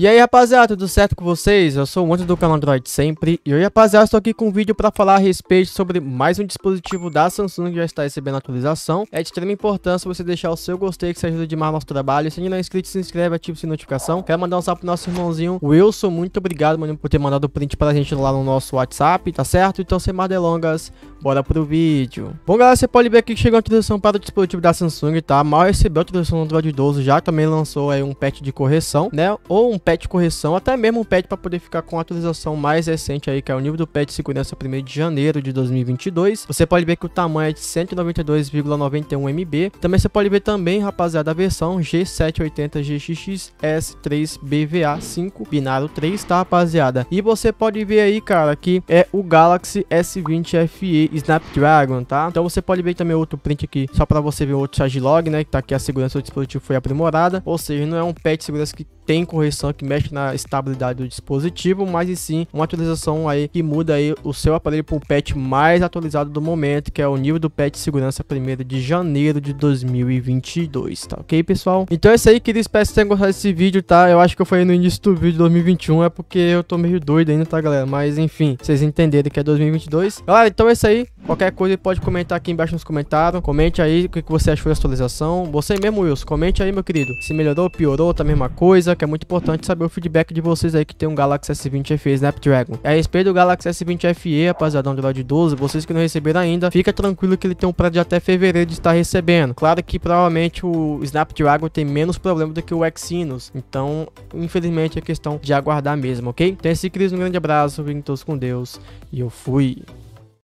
E aí rapaziada, tudo certo com vocês? Eu sou o Antônio do canal Android Sempre E hoje rapaziada, estou aqui com um vídeo para falar a respeito sobre mais um dispositivo da Samsung que já está recebendo atualização É de extrema importância você deixar o seu gostei que isso ajuda demais nosso trabalho Se ainda não é inscrito, se inscreve, ativa o sininho notificação Quero mandar um salve pro nosso irmãozinho Wilson, muito obrigado mano por ter mandado o print pra gente lá no nosso WhatsApp, tá certo? Então sem mais delongas, bora pro vídeo Bom galera, você pode ver aqui que chegou a atualização para o dispositivo da Samsung, tá? Mal recebeu a atualização do Android 12, já também lançou aí um patch de correção, né? Ou um patch correção, até mesmo um patch para poder ficar com a atualização mais recente aí, que é o nível do patch de segurança 1 de janeiro de 2022. Você pode ver que o tamanho é de 192,91 MB. Também você pode ver também, rapaziada, a versão G780 GXX S3 BVA 5, binário 3, tá, rapaziada? E você pode ver aí, cara, que é o Galaxy S20 FE Snapdragon, tá? Então você pode ver também outro print aqui, só para você ver outro charge log, né, que tá aqui a segurança do dispositivo foi aprimorada, ou seja, não é um patch de segurança que tem correção que mexe na estabilidade do dispositivo, mas e sim uma atualização aí que muda aí o seu aparelho para um patch mais atualizado do momento, que é o nível do patch de segurança 1 de janeiro de 2022, tá ok, pessoal? Então é isso aí, queridos, espero que vocês tenham gostado desse vídeo, tá? Eu acho que eu falei no início do vídeo de 2021, é porque eu tô meio doido ainda, tá, galera? Mas enfim, vocês entenderam que é 2022. Galera, então é isso aí. Qualquer coisa pode comentar aqui embaixo nos comentários. Comente aí o que você achou da atualização. Você mesmo, Wilson, comente aí, meu querido. Se melhorou, piorou, tá a mesma coisa. Que é muito importante saber o feedback de vocês aí que tem um Galaxy S20 FE Snapdragon. É a respeito do Galaxy S20 FE, rapaziada, Android 12, vocês que não receberam ainda, fica tranquilo que ele tem um prazo de até fevereiro de estar recebendo. Claro que provavelmente o Snapdragon tem menos problema do que o Exynos. Então, infelizmente, é questão de aguardar mesmo, ok? Então é esse Cris, um grande abraço, vim todos com Deus e eu fui.